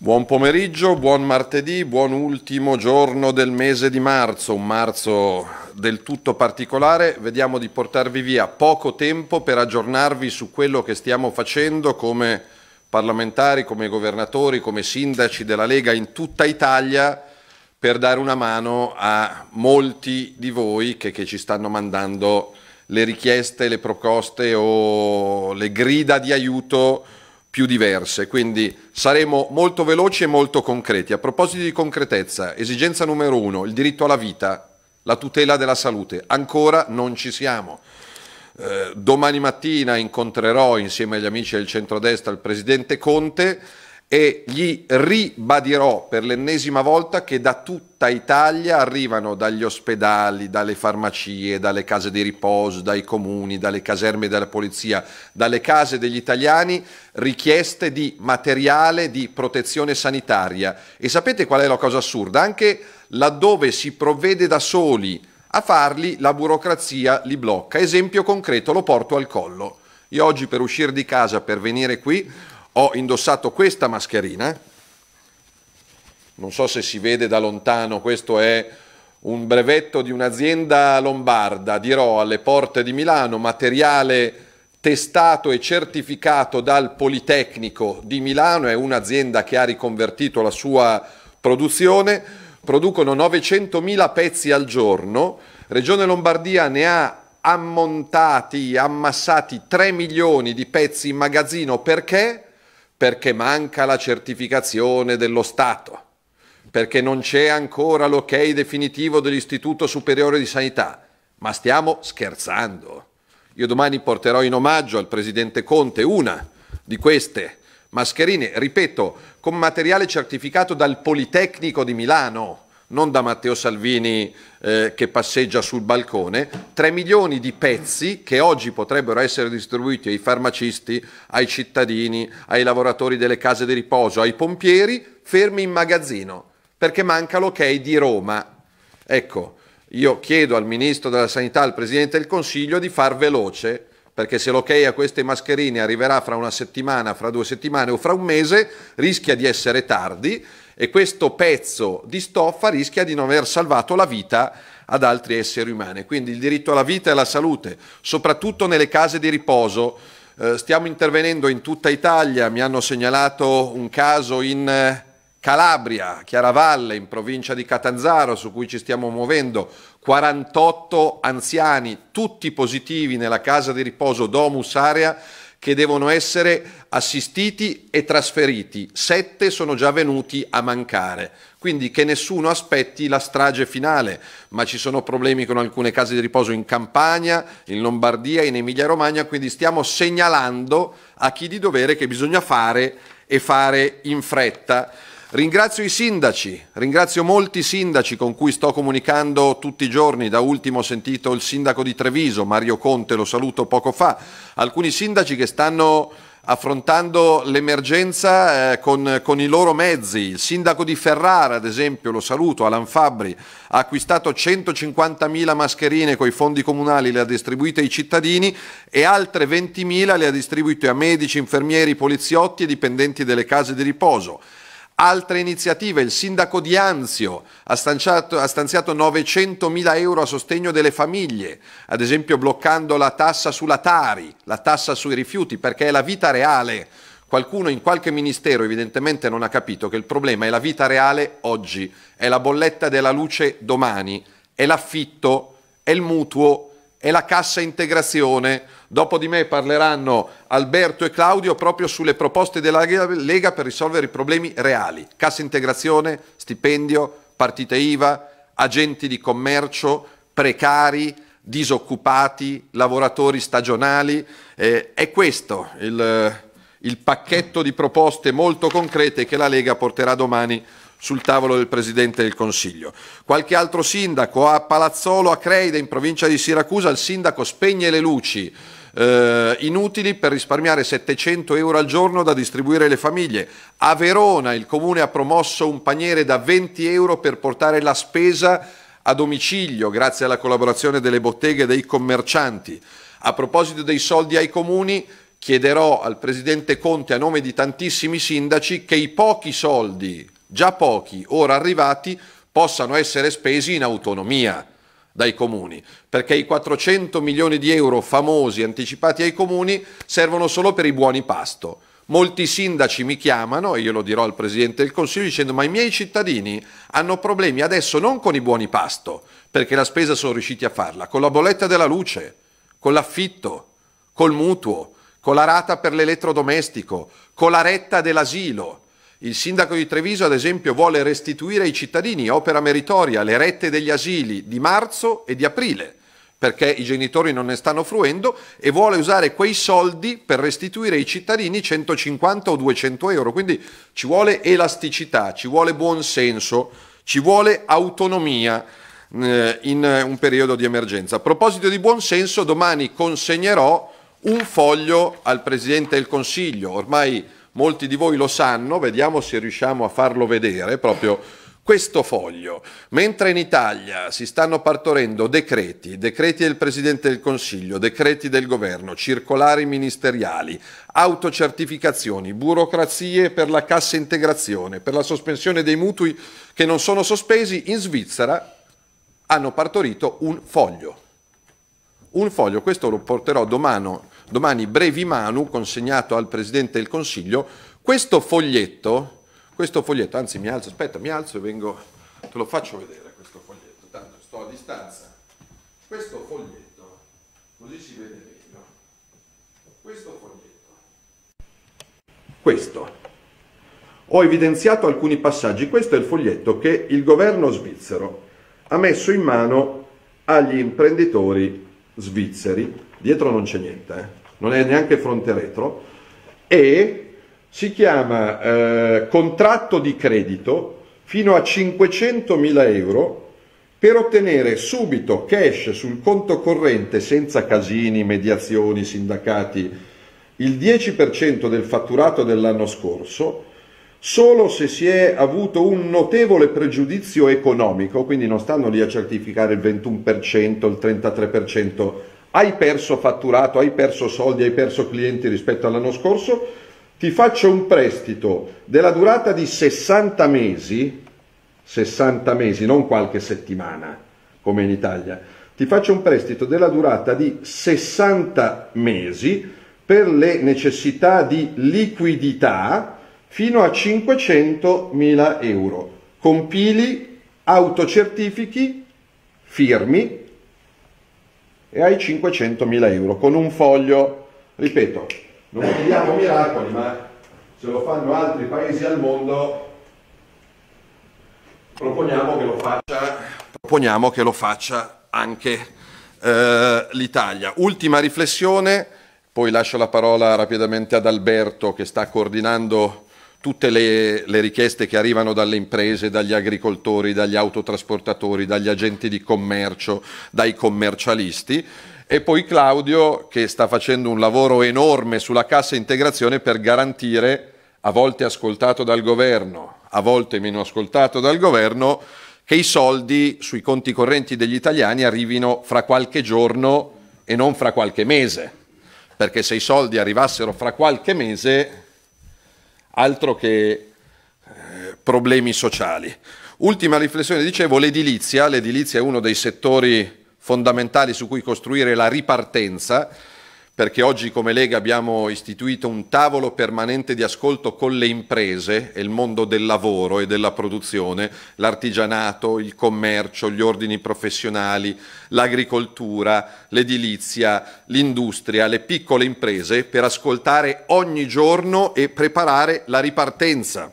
Buon pomeriggio, buon martedì, buon ultimo giorno del mese di marzo, un marzo del tutto particolare. Vediamo di portarvi via poco tempo per aggiornarvi su quello che stiamo facendo come parlamentari, come governatori, come sindaci della Lega in tutta Italia per dare una mano a molti di voi che, che ci stanno mandando le richieste, le proposte o le grida di aiuto più diverse, quindi saremo molto veloci e molto concreti. A proposito di concretezza, esigenza numero uno, il diritto alla vita, la tutela della salute. Ancora non ci siamo. Eh, domani mattina incontrerò insieme agli amici del centrodestra il Presidente Conte e gli ribadirò per l'ennesima volta che da tutta Italia arrivano dagli ospedali, dalle farmacie, dalle case di riposo, dai comuni, dalle caserme della polizia, dalle case degli italiani richieste di materiale di protezione sanitaria. E sapete qual è la cosa assurda? Anche laddove si provvede da soli a farli, la burocrazia li blocca. Esempio concreto, lo porto al collo. Io oggi per uscire di casa, per venire qui, ho indossato questa mascherina, non so se si vede da lontano, questo è un brevetto di un'azienda lombarda, dirò alle porte di Milano, materiale testato e certificato dal Politecnico di Milano, è un'azienda che ha riconvertito la sua produzione, producono 900.000 pezzi al giorno, Regione Lombardia ne ha ammontati, ammassati 3 milioni di pezzi in magazzino perché? perché manca la certificazione dello Stato, perché non c'è ancora l'ok definitivo dell'Istituto Superiore di Sanità. Ma stiamo scherzando. Io domani porterò in omaggio al Presidente Conte una di queste mascherine, ripeto, con materiale certificato dal Politecnico di Milano non da Matteo Salvini eh, che passeggia sul balcone, 3 milioni di pezzi che oggi potrebbero essere distribuiti ai farmacisti, ai cittadini, ai lavoratori delle case di riposo, ai pompieri, fermi in magazzino, perché manca l'ok di Roma. Ecco, io chiedo al Ministro della Sanità, al Presidente del Consiglio, di far veloce, perché se l'ok a queste mascherine arriverà fra una settimana, fra due settimane o fra un mese, rischia di essere tardi e questo pezzo di stoffa rischia di non aver salvato la vita ad altri esseri umani. Quindi il diritto alla vita e alla salute, soprattutto nelle case di riposo. Eh, stiamo intervenendo in tutta Italia, mi hanno segnalato un caso in eh, Calabria, Chiaravalle, in provincia di Catanzaro, su cui ci stiamo muovendo, 48 anziani, tutti positivi nella casa di riposo Domus Area, che devono essere assistiti e trasferiti. Sette sono già venuti a mancare. Quindi che nessuno aspetti la strage finale, ma ci sono problemi con alcune case di riposo in Campania, in Lombardia, in Emilia-Romagna, quindi stiamo segnalando a chi di dovere che bisogna fare e fare in fretta. Ringrazio i sindaci, ringrazio molti sindaci con cui sto comunicando tutti i giorni, da ultimo ho sentito il sindaco di Treviso, Mario Conte, lo saluto poco fa, alcuni sindaci che stanno affrontando l'emergenza eh, con, con, i loro mezzi. Il sindaco di Ferrara, ad esempio, lo saluto, Alan Fabri, ha acquistato 150.000 mascherine con i fondi comunali, le ha distribuite ai cittadini e altre 20.000 le ha distribuite a medici, infermieri, poliziotti e dipendenti delle case di riposo. Altre iniziative, il sindaco di Anzio ha stanziato, ha stanziato 900.000 euro a sostegno delle famiglie, ad esempio bloccando la tassa sulla Tari, la tassa sui rifiuti, perché è la vita reale. Qualcuno in qualche ministero evidentemente non ha capito che il problema è la vita reale oggi, è la bolletta della luce domani, è l'affitto, è il mutuo, è la cassa integrazione Dopo di me parleranno Alberto e Claudio proprio sulle proposte della Lega per risolvere i problemi reali. Cassa integrazione, stipendio, partite IVA, agenti di commercio, precari, disoccupati, lavoratori stagionali. Eh, è questo il, il pacchetto di proposte molto concrete che la Lega porterà domani sul tavolo del Presidente del Consiglio. Qualche altro sindaco a Palazzolo, a Creide, in provincia di Siracusa, il sindaco spegne le luci eh, inutili per risparmiare 700 euro al giorno da distribuire alle famiglie. A Verona il comune ha promosso un paniere da 20 euro per portare la spesa a domicilio grazie alla collaborazione delle botteghe e dei commercianti. A proposito dei soldi ai comuni, chiederò al Presidente Conte a nome di tantissimi sindaci che i pochi soldi, già pochi, ora arrivati, possano essere spesi in autonomia dai comuni, perché i 400 milioni di euro famosi anticipati ai comuni servono solo per i buoni pasto. Molti sindaci mi chiamano, e io lo dirò al Presidente del Consiglio, dicendo ma i miei cittadini hanno problemi adesso non con i buoni pasto, perché la spesa sono riusciti a farla, con la bolletta della luce, con l'affitto, col mutuo, con la rata per l'elettrodomestico, con la retta dell'asilo il sindaco di Treviso, ad esempio, vuole restituire ai cittadini, opera meritoria, le rette degli asili di marzo e di aprile, perché i genitori non ne stanno fruendo, e vuole usare quei soldi per restituire ai cittadini 150 o 200 euro. Quindi ci vuole elasticità, ci vuole buonsenso, ci vuole autonomia eh, in un periodo di emergenza. A proposito di buonsenso, domani consegnerò un foglio al Presidente del Consiglio, ormai molti di voi lo sanno, vediamo se riusciamo a farlo vedere proprio questo foglio. Mentre in Italia si stanno partorendo decreti, decreti del Presidente del Consiglio, decreti del Governo, circolari ministeriali, autocertificazioni, burocrazie per la cassa integrazione, per la sospensione dei mutui che non sono sospesi, in Svizzera hanno partorito un foglio. Un foglio, questo lo porterò domani domani Brevi Manu, consegnato al Presidente del Consiglio, questo foglietto, questo foglietto, anzi mi alzo, aspetta, mi alzo e vengo, te lo faccio vedere questo foglietto, tanto sto a distanza, questo foglietto, così si vede meglio, questo foglietto, questo, ho evidenziato alcuni passaggi. Questo è il foglietto che il governo svizzero ha messo in mano agli imprenditori svizzeri. Dietro non c'è niente, eh? non è neanche fronte retro, e si chiama eh, contratto di credito fino a 500.000 euro per ottenere subito cash sul conto corrente senza casini, mediazioni, sindacati, il 10% del fatturato dell'anno scorso, solo se si è avuto un notevole pregiudizio economico, quindi non stanno lì a certificare il 21%, il 33%, hai perso fatturato, hai perso soldi, hai perso clienti rispetto all'anno scorso, ti faccio un prestito della durata di 60 mesi, 60 mesi, non qualche settimana come in Italia, ti faccio un prestito della durata di 60 mesi per le necessità di liquidità fino a 500.000 euro. Compili, autocertifichi, firmi e hai 500.000 euro con un foglio, ripeto, non chiediamo miracoli, ma se lo fanno altri paesi al mondo proponiamo che lo faccia, proponiamo che lo faccia anche eh, l'Italia. Ultima riflessione, poi lascio la parola rapidamente ad Alberto che sta coordinando tutte le, le, richieste che arrivano dalle imprese, dagli agricoltori, dagli autotrasportatori, dagli agenti di commercio, dai commercialisti. E poi Claudio che sta facendo un lavoro enorme sulla cassa integrazione per garantire, a volte ascoltato dal governo, a volte meno ascoltato dal governo, che i soldi sui conti correnti degli italiani arrivino fra qualche giorno e non fra qualche mese. Perché se i soldi arrivassero fra qualche mese altro che eh, problemi sociali. Ultima riflessione, dicevo, l'edilizia, l'edilizia è uno dei settori fondamentali su cui costruire la ripartenza perché oggi come Lega abbiamo istituito un tavolo permanente di ascolto con le imprese e il mondo del lavoro e della produzione, l'artigianato, il commercio, gli ordini professionali, l'agricoltura, l'edilizia, l'industria, le piccole imprese per ascoltare ogni giorno e preparare la ripartenza.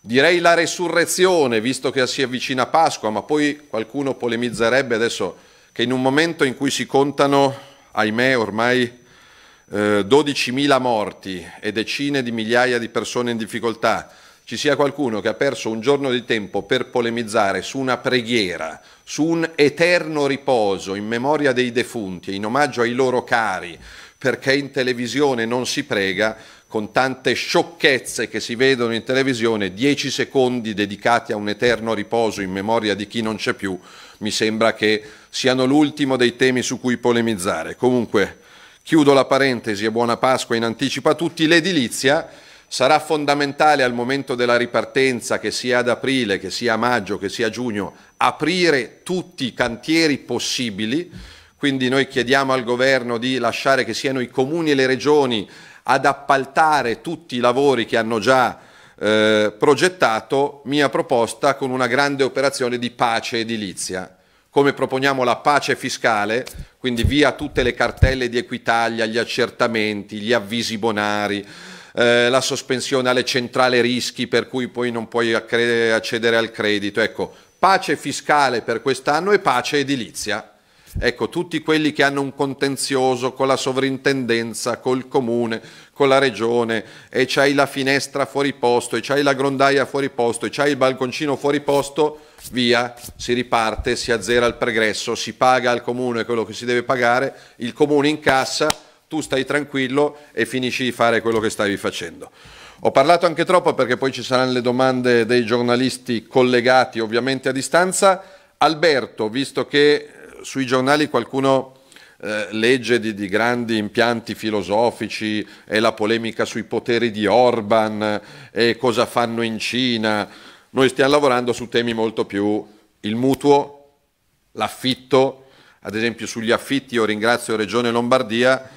Direi la resurrezione, visto che si avvicina Pasqua, ma poi qualcuno polemizzerebbe adesso che in un momento in cui si contano ahimè ormai eh, 12.000 morti e decine di migliaia di persone in difficoltà, ci sia qualcuno che ha perso un giorno di tempo per polemizzare su una preghiera, su un eterno riposo in memoria dei defunti e in omaggio ai loro cari, perché in televisione non si prega, con tante sciocchezze che si vedono in televisione, dieci secondi dedicati a un eterno riposo in memoria di chi non c'è più, mi sembra che siano l'ultimo dei temi su cui polemizzare. Comunque, chiudo la parentesi e buona Pasqua in anticipo a tutti. L'edilizia sarà fondamentale al momento della ripartenza, che sia ad aprile, che sia a maggio, che sia a giugno, aprire tutti i cantieri possibili. Quindi noi chiediamo al governo di lasciare che siano i comuni e le regioni ad appaltare tutti i lavori che hanno già eh, progettato, mia proposta con una grande operazione di pace edilizia come proponiamo la pace fiscale, quindi via tutte le cartelle di Equitalia, gli accertamenti, gli avvisi bonari, eh, la sospensione alle centrali rischi per cui poi non puoi accedere al credito. Ecco, pace fiscale per quest'anno e pace edilizia. Ecco, tutti quelli che hanno un contenzioso con la sovrintendenza, col comune, con la regione e c'hai la finestra fuori posto e c'hai la grondaia fuori posto e c'hai il balconcino fuori posto, via, si riparte, si azzera il pregresso, si paga al comune quello che si deve pagare, il comune incassa, tu stai tranquillo e finisci di fare quello che stavi facendo. Ho parlato anche troppo perché poi ci saranno le domande dei giornalisti collegati ovviamente a distanza. Alberto, visto che eh, sui giornali qualcuno eh, legge di, di, grandi impianti filosofici e la polemica sui poteri di Orban e cosa fanno in Cina. Noi stiamo lavorando su temi molto più il mutuo, l'affitto, ad esempio sugli affitti io ringrazio Regione Lombardia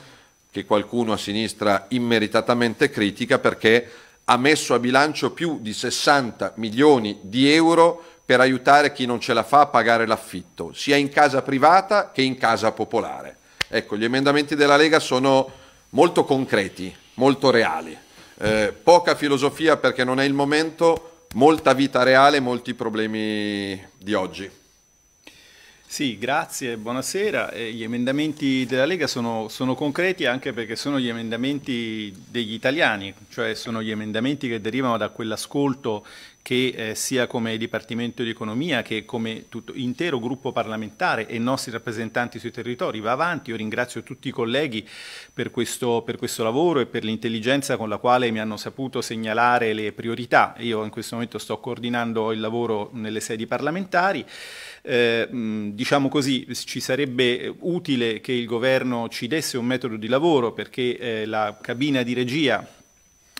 che qualcuno a sinistra immeritatamente critica perché ha messo a bilancio più di 60 milioni di euro per aiutare chi non ce la fa a pagare l'affitto, sia in casa privata che in casa popolare. Ecco, gli emendamenti della Lega sono molto concreti, molto reali. Eh, poca filosofia perché non è il momento, molta vita reale, molti problemi di oggi. Sì, grazie, buonasera. Eh, gli emendamenti della Lega sono, sono, concreti anche perché sono gli emendamenti degli italiani, cioè sono gli emendamenti che derivano da quell'ascolto che eh, sia come Dipartimento di Economia che come tutto, intero gruppo parlamentare e nostri rappresentanti sui territori va avanti. Io ringrazio tutti i colleghi per questo, per questo lavoro e per l'intelligenza con la quale mi hanno saputo segnalare le priorità. Io in questo momento sto coordinando il lavoro nelle sedi parlamentari. Eh, diciamo così, ci sarebbe utile che il governo ci desse un metodo di lavoro perché eh, la cabina di regia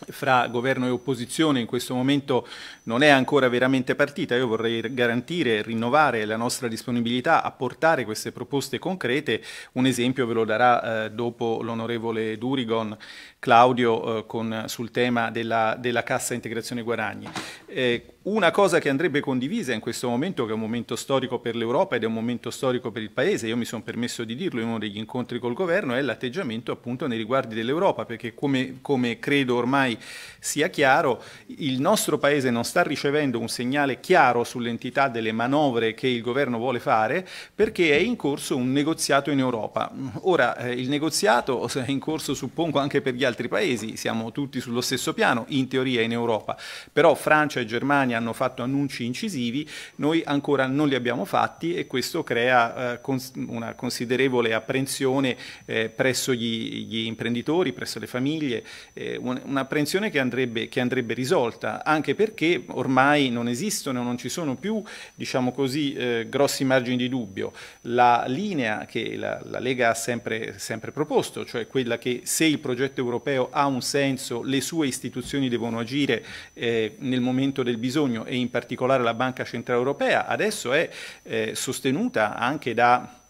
fra governo e opposizione in questo momento non è ancora veramente partita. Io vorrei garantire e rinnovare la nostra disponibilità a portare queste proposte concrete. Un esempio ve lo darà eh, dopo l'onorevole Durigon Claudio eh, con, sul tema della, della, cassa integrazione guadagni. Eh, una cosa che andrebbe condivisa in questo momento, che è un momento storico per l'Europa ed è un momento storico per il Paese, io mi sono permesso di dirlo in uno degli incontri col Governo, è l'atteggiamento appunto nei riguardi dell'Europa, perché come, come credo ormai sia chiaro, il nostro Paese non sta ricevendo un segnale chiaro sull'entità delle manovre che il Governo vuole fare, perché è in corso un negoziato in Europa. Ora, eh, il negoziato è in corso suppongo anche per gli altri altri paesi, siamo tutti sullo stesso piano, in teoria in Europa, però Francia e Germania hanno fatto annunci incisivi, noi ancora non li abbiamo fatti e questo crea eh, cons una considerevole apprensione eh, presso gli, gli, imprenditori, presso le famiglie, eh, un'apprensione che andrebbe, che andrebbe risolta, anche perché ormai non esistono, non ci sono più, diciamo così, eh, grossi margini di dubbio. La linea che la, la Lega ha sempre, sempre proposto, cioè quella che se il progetto europeo europeo ha un senso, le sue istituzioni devono agire eh, nel momento del bisogno e in particolare la Banca Centrale Europea adesso è eh, sostenuta anche da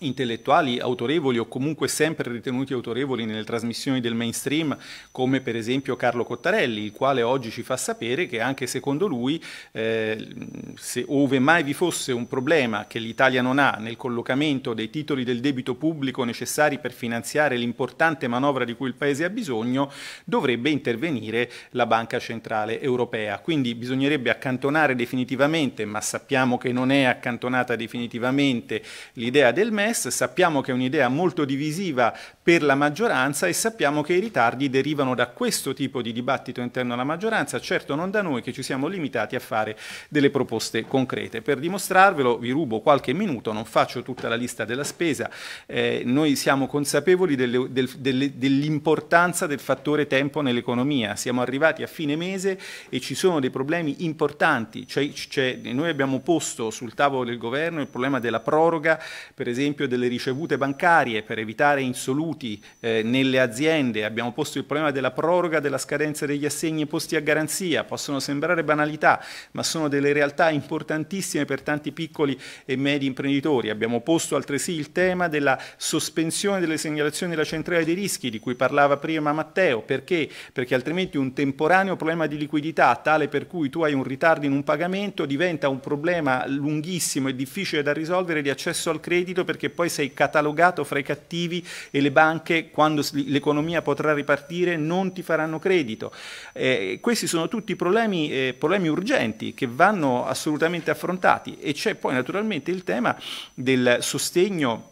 intellettuali autorevoli o comunque sempre ritenuti autorevoli nelle trasmissioni del mainstream come per esempio Carlo Cottarelli il quale oggi ci fa sapere che anche secondo lui eh, se ove mai vi fosse un problema che l'Italia non ha nel collocamento dei titoli del debito pubblico necessari per finanziare l'importante manovra di cui il Paese ha bisogno dovrebbe intervenire la Banca Centrale Europea quindi bisognerebbe accantonare definitivamente ma sappiamo che non è accantonata definitivamente l'idea del MES MES, sappiamo che è un'idea molto divisiva per la maggioranza e sappiamo che i ritardi derivano da questo tipo di dibattito interno alla maggioranza, certo non da noi che ci siamo limitati a fare delle proposte concrete. Per dimostrarvelo vi rubo qualche minuto, non faccio tutta la lista della spesa, eh, noi siamo consapevoli dell'importanza del, del, dell del fattore tempo nell'economia, siamo arrivati a fine mese e ci sono dei problemi importanti, cioè, cioè noi abbiamo posto sul tavolo del governo il problema della proroga, per esempio, esempio delle ricevute bancarie per evitare insoluti eh, nelle aziende, abbiamo posto il problema della proroga della scadenza degli assegni posti a garanzia, possono sembrare banalità ma sono delle realtà importantissime per tanti piccoli e medi imprenditori, abbiamo posto altresì il tema della sospensione delle segnalazioni della centrale dei rischi di cui parlava prima Matteo, perché? Perché altrimenti un temporaneo problema di liquidità tale per cui tu hai un ritardo in un pagamento diventa un problema lunghissimo e difficile da risolvere di accesso al credito perché perché poi sei catalogato fra i cattivi e le banche, quando l'economia potrà ripartire, non ti faranno credito. Eh, questi sono tutti problemi, eh, problemi, urgenti che vanno assolutamente affrontati e c'è poi naturalmente il tema del sostegno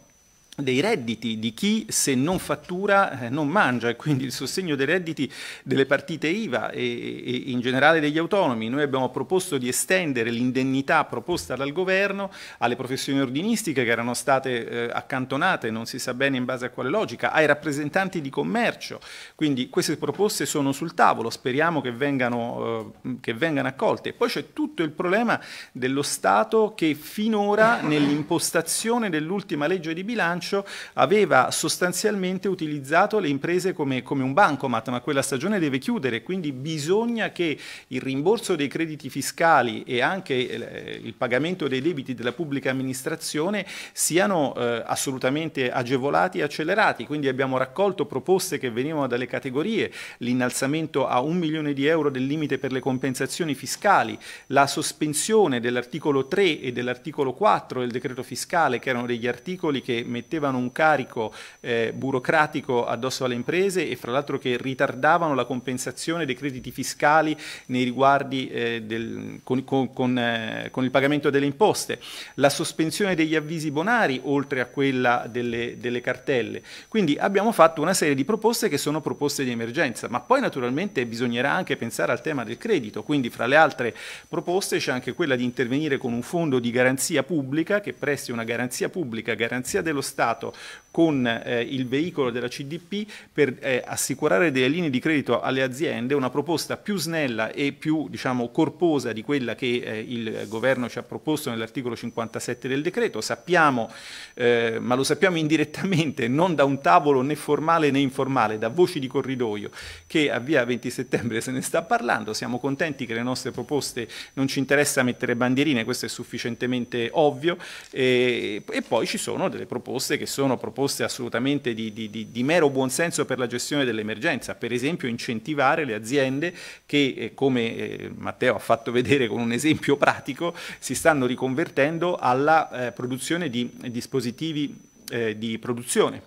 dei redditi di chi se non fattura eh, non mangia e quindi il sostegno dei redditi delle partite IVA e, e, in generale degli autonomi. Noi abbiamo proposto di estendere l'indennità proposta dal governo alle professioni ordinistiche che erano state eh, accantonate, non si sa bene in base a quale logica, ai rappresentanti di commercio. Quindi queste proposte sono sul tavolo, speriamo che vengano, eh, che vengano accolte. poi c'è tutto il problema dello Stato che finora nell'impostazione dell'ultima legge di bilancio bilancio aveva sostanzialmente utilizzato le imprese come, come un bancomat, ma quella stagione deve chiudere, quindi bisogna che il rimborso dei crediti fiscali e anche eh, il pagamento dei debiti della pubblica amministrazione siano eh, assolutamente agevolati e accelerati. Quindi abbiamo raccolto proposte che venivano dalle categorie, l'innalzamento a un milione di euro del limite per le compensazioni fiscali, la sospensione dell'articolo 3 e dell'articolo 4 del decreto fiscale, che erano degli articoli che mettevano mettevano un carico eh, burocratico addosso alle imprese e fra l'altro che ritardavano la compensazione dei crediti fiscali nei riguardi eh, del, con, con, con, eh, con, il pagamento delle imposte, la sospensione degli avvisi bonari oltre a quella delle, delle cartelle. Quindi abbiamo fatto una serie di proposte che sono proposte di emergenza, ma poi naturalmente bisognerà anche pensare al tema del credito, quindi fra le altre proposte c'è anche quella di intervenire con un fondo di garanzia pubblica che presti una garanzia pubblica, garanzia dello Stato, Stato con eh, il veicolo della CDP per eh, assicurare delle linee di credito alle aziende, una proposta più snella e più diciamo, corposa di quella che eh, il governo ci ha proposto nell'articolo 57 del decreto. Sappiamo, eh, ma lo sappiamo indirettamente, non da un tavolo né formale né informale, da voci di corridoio, che a via 20 settembre se ne sta parlando. Siamo contenti che le nostre proposte non ci interessa mettere bandierine, questo è sufficientemente ovvio, e, e poi ci sono delle proposte proposte che sono proposte assolutamente di, di, di, di mero buonsenso per la gestione dell'emergenza, per esempio incentivare le aziende che, eh, come eh, Matteo ha fatto vedere con un esempio pratico, si stanno riconvertendo alla eh, produzione di dispositivi eh, di produzione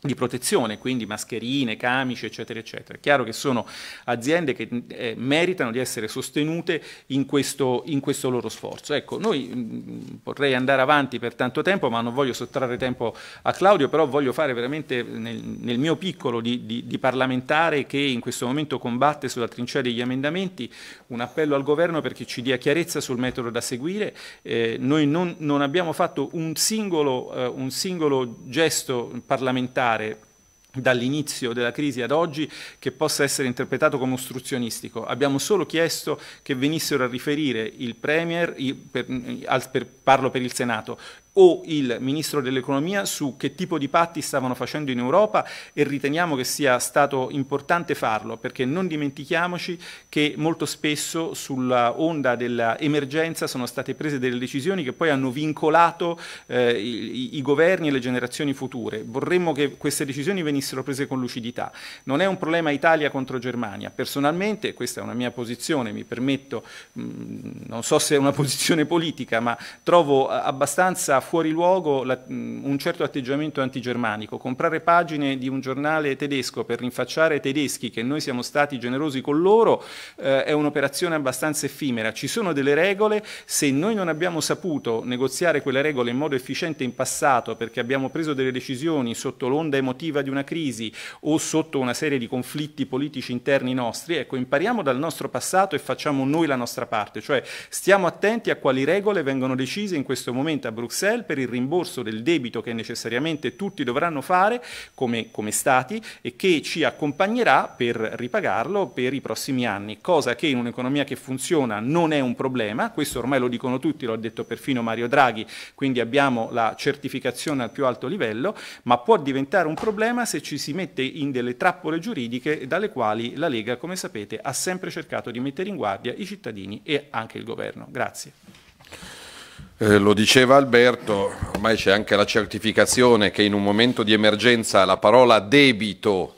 di protezione, quindi mascherine, camici, eccetera, eccetera. È chiaro che sono aziende che eh, meritano di essere sostenute in questo, in questo loro sforzo. Ecco, noi mh, mm, mm, vorrei andare avanti per tanto tempo, ma non voglio sottrarre tempo a Claudio, però voglio fare veramente nel, nel mio piccolo di, di, di, parlamentare che in questo momento combatte sulla trincea degli emendamenti un appello al governo perché ci dia chiarezza sul metodo da seguire. Eh, noi non, non, abbiamo fatto un singolo, eh, un singolo gesto parlamentare giudicare dall'inizio della crisi ad oggi che possa essere interpretato come ostruzionistico. Abbiamo solo chiesto che venissero a riferire il Premier, per, parlo per il Senato, o il ministro dell'economia su che tipo di patti stavano facendo in Europa e riteniamo che sia stato importante farlo perché non dimentichiamoci che molto spesso sulla onda dell'emergenza sono state prese delle decisioni che poi hanno vincolato eh, i, i, governi e le generazioni future. Vorremmo che queste decisioni venissero prese con lucidità. Non è un problema Italia contro Germania. Personalmente, questa è una mia posizione, mi permetto, mh, mm, non so se è una posizione politica, ma trovo abbastanza fuori luogo la, mm, un certo atteggiamento antigermanico. Comprare pagine di un giornale tedesco per rinfacciare ai tedeschi che noi siamo stati generosi con loro eh, è un'operazione abbastanza effimera. Ci sono delle regole, se noi non abbiamo saputo negoziare quelle regole in modo efficiente in passato perché abbiamo preso delle decisioni sotto l'onda emotiva di una crisi o sotto una serie di conflitti politici interni nostri, ecco, impariamo dal nostro passato e facciamo noi la nostra parte, cioè stiamo attenti a quali regole vengono decise in questo momento a Bruxelles Bruxelles per il rimborso del debito che necessariamente tutti dovranno fare come, come Stati e che ci accompagnerà per ripagarlo per i prossimi anni, cosa che in un'economia che funziona non è un problema, questo ormai lo dicono tutti, lo ha detto perfino Mario Draghi, quindi abbiamo la certificazione al più alto livello, ma può diventare un problema se ci si mette in delle trappole giuridiche dalle quali la Lega, come sapete, ha sempre cercato di mettere in guardia i cittadini e anche il governo. Grazie. Eh, lo diceva Alberto, ormai c'è anche la certificazione che in un momento di emergenza la parola debito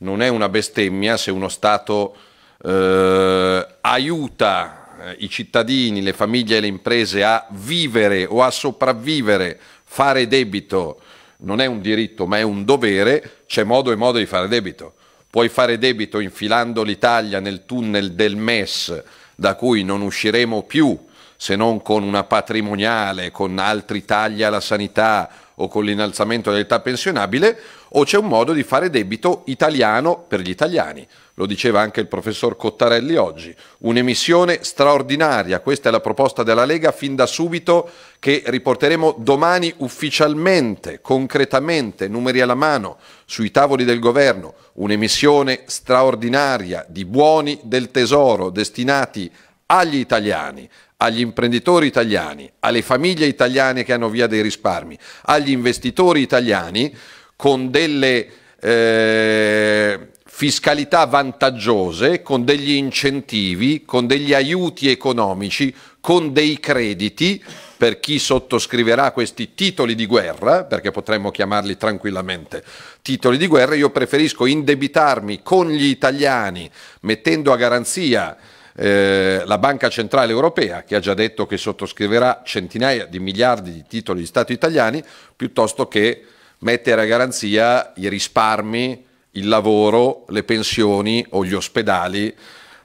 non è una bestemmia se uno Stato eh, aiuta eh, i cittadini, le famiglie e le imprese a vivere o a sopravvivere, fare debito non è un diritto ma è un dovere, c'è modo e modo di fare debito. Puoi fare debito infilando l'Italia nel tunnel del MES da cui non usciremo più se non con una patrimoniale, con altri tagli alla sanità o con l'innalzamento dell'età pensionabile, o c'è un modo di fare debito italiano per gli italiani. Lo diceva anche il professor Cottarelli oggi. Un'emissione straordinaria, questa è la proposta della Lega fin da subito che riporteremo domani ufficialmente, concretamente, numeri alla mano, sui tavoli del governo. Un'emissione straordinaria di buoni del tesoro destinati agli italiani agli imprenditori italiani, alle famiglie italiane che hanno via dei risparmi, agli investitori italiani con delle eh, fiscalità vantaggiose, con degli incentivi, con degli aiuti economici, con dei crediti per chi sottoscriverà questi titoli di guerra, perché potremmo chiamarli tranquillamente titoli di guerra, io preferisco indebitarmi con gli italiani mettendo a garanzia eh, la Banca Centrale Europea che ha già detto che sottoscriverà centinaia di miliardi di titoli di Stato italiani piuttosto che mettere a garanzia i risparmi, il lavoro, le pensioni o gli ospedali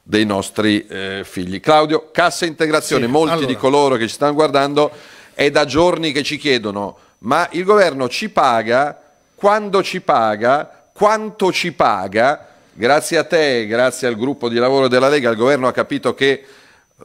dei nostri eh, figli. Claudio, cassa integrazione, sì, molti allora. di coloro che ci stanno guardando è da giorni che ci chiedono, ma il governo ci paga, quando ci paga, quanto ci paga, Grazie a te, grazie al gruppo di lavoro della Lega, il governo ha capito che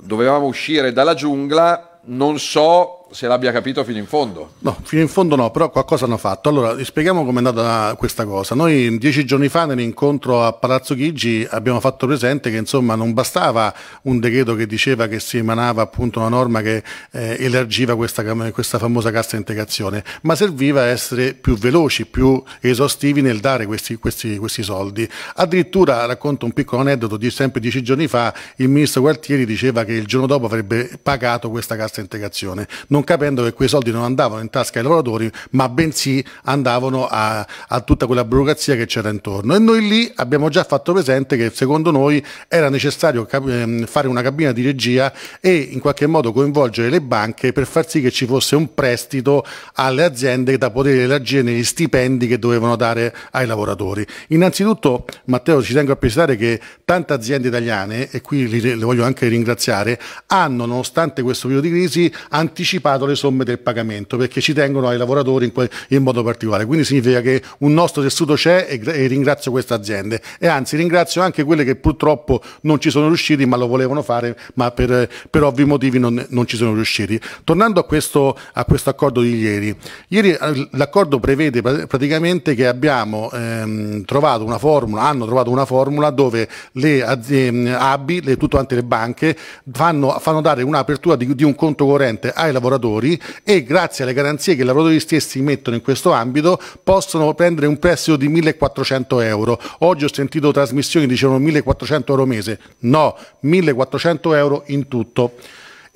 dovevamo uscire dalla giungla, non so se l'abbia capito fino in fondo. No, fino in fondo no, però qualcosa hanno fatto. Allora, spieghiamo com'è andata questa cosa. Noi dieci giorni fa nell'incontro a Palazzo Chigi abbiamo fatto presente che insomma non bastava un decreto che diceva che si emanava appunto una norma che eh, elargiva questa, questa, famosa cassa integrazione, ma serviva a essere più veloci, più esaustivi nel dare questi, questi, questi soldi. Addirittura, racconto un piccolo aneddoto, di, sempre dieci giorni fa il ministro Gualtieri diceva che il giorno dopo avrebbe pagato questa cassa integrazione. Non capendo che quei soldi non andavano in tasca ai lavoratori, ma bensì andavano a, a tutta quella burocrazia che c'era intorno. E noi lì abbiamo già fatto presente che secondo noi era necessario ehm, fare una cabina di regia e in qualche modo coinvolgere le banche per far sì che ci fosse un prestito alle aziende da poter elargire negli stipendi che dovevano dare ai lavoratori. Innanzitutto, Matteo, ci tengo a precisare che tante aziende italiane, e qui le voglio anche ringraziare, hanno, nonostante questo periodo di crisi, anticipato anticipato le somme del pagamento perché ci tengono ai lavoratori in, que- in modo particolare. Quindi significa che un nostro tessuto c'è e, e ringrazio queste aziende e anzi ringrazio anche quelle che purtroppo non ci sono riusciti ma lo volevano fare ma per, per ovvi motivi non, non, ci sono riusciti. Tornando a questo, a questo accordo di ieri, ieri eh, l'accordo prevede praticamente che abbiamo ehm, trovato una formula, hanno trovato una formula dove le aziende, ehm, ABI, le, tutte le banche, fanno, fanno dare un'apertura di, di un conto corrente ai lavoratori lavoratori e grazie alle garanzie che i lavoratori stessi mettono in questo ambito possono prendere un prestito di 1400 euro. Oggi ho sentito trasmissioni che dicevano 1400 euro mese, no, 1400 euro in tutto.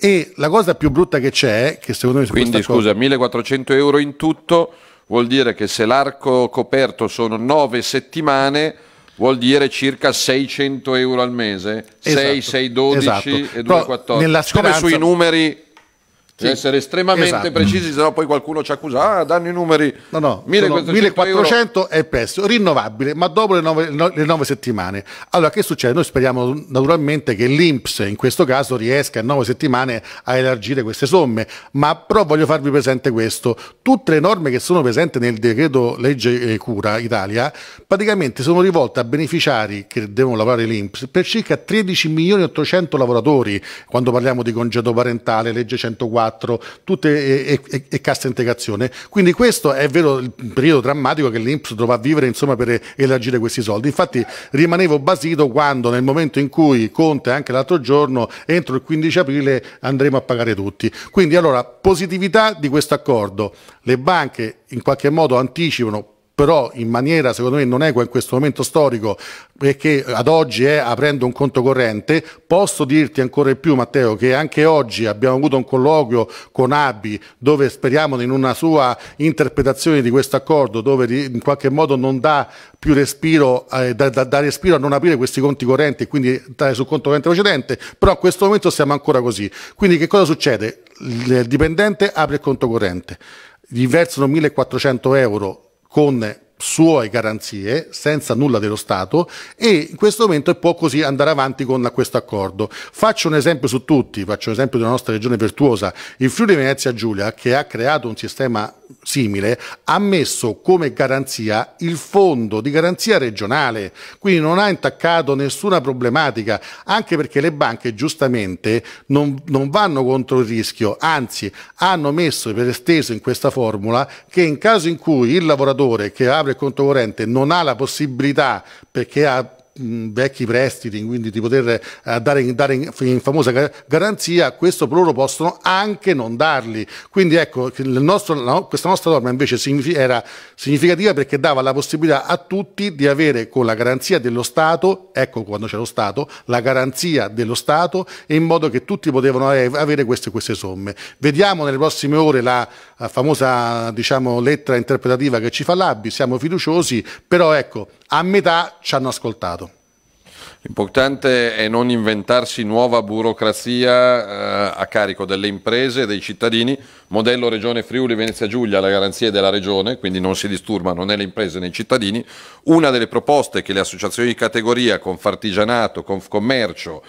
E la cosa più brutta che c'è, che secondo me... Quindi scusa, 1400 euro in tutto vuol dire che se l'arco coperto sono 9 settimane vuol dire circa 600 euro al mese, esatto, 6, 6, 12 esatto. e 2, 14. Come sui numeri sì. essere estremamente esatto. precisi, sennò poi qualcuno ci accusa, ah, danno i numeri. No, no, 1400, 1400 è perso, rinnovabile, ma dopo le nove, no, le nove, settimane. Allora, che succede? Noi speriamo naturalmente che l'Inps in questo caso riesca a nove settimane a elargire queste somme, ma però voglio farvi presente questo. Tutte le norme che sono presenti nel decreto legge eh, Cura Italia praticamente sono rivolte a beneficiari che devono lavorare l'Inps per circa 13 milioni 800 lavoratori, quando parliamo di congedo parentale, legge 104 4, tutte e, e, e, cassa integrazione. Quindi questo è vero il periodo drammatico che l'Inps dovrà vivere insomma, per elargire questi soldi. Infatti rimanevo basito quando nel momento in cui Conte, anche l'altro giorno, entro il 15 aprile andremo a pagare tutti. Quindi allora positività di questo accordo. Le banche in qualche modo anticipano però in maniera secondo me non equa in questo momento storico perché ad oggi è aprendo un conto corrente, posso dirti ancora di più Matteo che anche oggi abbiamo avuto un colloquio con Abbi dove speriamo in una sua interpretazione di questo accordo dove in qualche modo non dà più respiro, eh, da, da, da, respiro a non aprire questi conti correnti e quindi dare sul conto corrente precedente, però a questo momento siamo ancora così. Quindi che cosa succede? Il dipendente apre il conto corrente, gli versano 1400 euro con sue garanzie senza nulla dello Stato e in questo momento può così andare avanti con questo accordo. Faccio un esempio su tutti, faccio un esempio della nostra regione virtuosa, il Friuli Venezia Giulia che ha creato un sistema simile ha messo come garanzia il fondo di garanzia regionale, quindi non ha intaccato nessuna problematica, anche perché le banche giustamente non, non vanno contro il rischio, anzi hanno messo per esteso in questa formula che in caso in cui il lavoratore che apre il conto corrente non ha la possibilità perché ha Mm, vecchi prestiti, quindi di poter eh, dare, in, dare in, in famosa garanzia, questo loro possono anche non darli. Quindi ecco, nostro, no, questa nostra norma invece era significativa perché dava la possibilità a tutti di avere con la garanzia dello Stato, ecco quando c'è lo Stato, la garanzia dello Stato in modo che tutti potevano avere queste, queste somme. Vediamo nelle prossime ore la eh, famosa diciamo, lettera interpretativa che ci fa l'Abbi, siamo fiduciosi, però ecco, a metà ci hanno ascoltato. L'importante è non inventarsi nuova burocrazia eh, a carico delle imprese e dei cittadini, modello Regione Friuli Venezia Giulia, la garanzia è della Regione, quindi non si disturbano né le imprese né i cittadini. Una delle proposte che le associazioni di categoria, Confartigianato, Confcommercio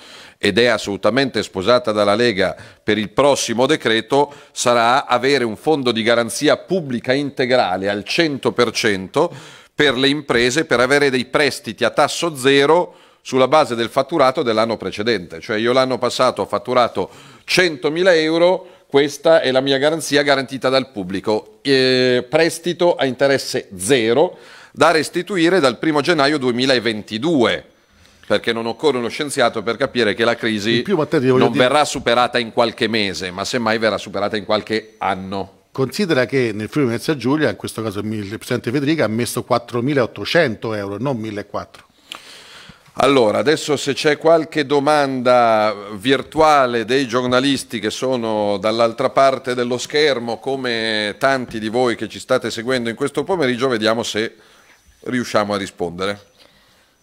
ed è assolutamente sposata dalla Lega per il prossimo decreto, sarà avere un fondo di garanzia pubblica integrale al 100% per le imprese per avere dei prestiti a tasso zero sulla base del fatturato dell'anno precedente. Cioè io l'anno passato ho fatturato 100.000 euro, questa è la mia garanzia garantita dal pubblico. Eh, prestito a interesse zero da restituire dal 1 gennaio 2022 perché non occorre uno scienziato per capire che la crisi più, Matteo, non dire... verrà superata in qualche mese, ma semmai verrà superata in qualche anno. Considera che nel Friuli Venezia Giulia, in questo caso il presidente Federica, ha messo 4.800 euro, non 1.400. Allora, adesso se c'è qualche domanda virtuale dei giornalisti che sono dall'altra parte dello schermo, come tanti di voi che ci state seguendo in questo pomeriggio, vediamo se riusciamo a rispondere.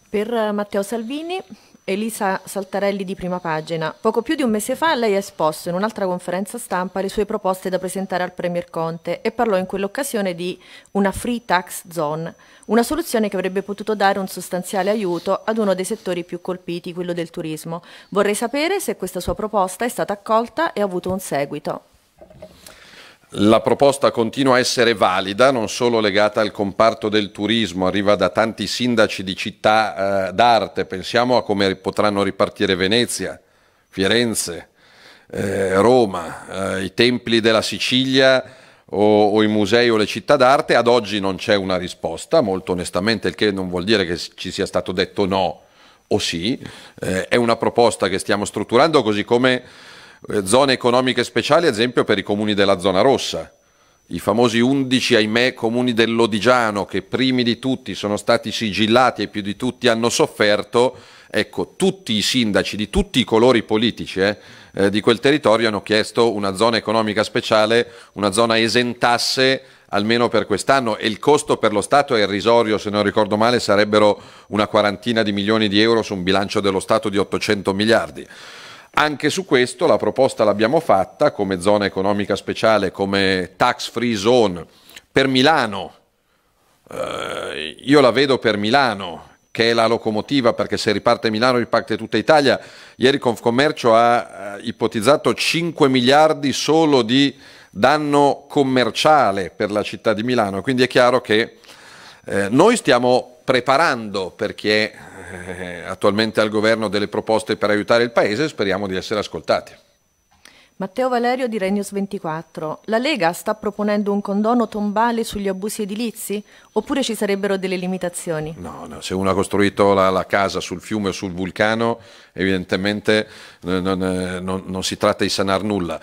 Per eh, Matteo Salvini, Elisa Saltarelli di prima pagina. Poco più di un mese fa lei ha esposto in un'altra conferenza stampa le sue proposte da presentare al Premier Conte e parlò in quell'occasione di una free tax zone, una soluzione che avrebbe potuto dare un sostanziale aiuto ad uno dei settori più colpiti, quello del turismo. Vorrei sapere se questa sua proposta è stata accolta e ha avuto un seguito. La proposta continua a essere valida, non solo legata al comparto del turismo, arriva da tanti sindaci di città eh, d'arte, pensiamo a come potranno ripartire Venezia, Firenze, eh, Roma, eh, i templi della Sicilia o, o, i musei o le città d'arte, ad oggi non c'è una risposta, molto onestamente, il che non vuol dire che ci sia stato detto no o sì, eh, è una proposta che stiamo strutturando così come... Eh, zone economiche speciali, ad esempio per i comuni della zona rossa, i famosi 11, ahimè, comuni dell'Odigiano, che primi di tutti sono stati sigillati e più di tutti hanno sofferto, ecco, tutti i sindaci di tutti i colori politici eh, eh, di quel territorio hanno chiesto una zona economica speciale, una zona esentasse almeno per quest'anno e il costo per lo Stato è irrisorio, se non ricordo male sarebbero una quarantina di milioni di euro su un bilancio dello Stato di 800 miliardi. Anche su questo la proposta l'abbiamo fatta come zona economica speciale, come tax free zone per Milano. Eh, io la vedo per Milano, che è la locomotiva, perché se riparte Milano riparte tutta Italia. Ieri Confcommercio ha eh, ipotizzato 5 miliardi solo di danno commerciale per la città di Milano, quindi è chiaro che eh, noi stiamo preparando perché eh, attualmente al governo delle proposte per aiutare il Paese, e speriamo di essere ascoltati. Matteo Valerio di Renews 24. La Lega sta proponendo un condono tombale sugli abusi edilizi? Oppure ci sarebbero delle limitazioni? No, no se uno ha costruito la, la, casa sul fiume o sul vulcano, evidentemente eh, non, eh, non, non si tratta di sanare nulla.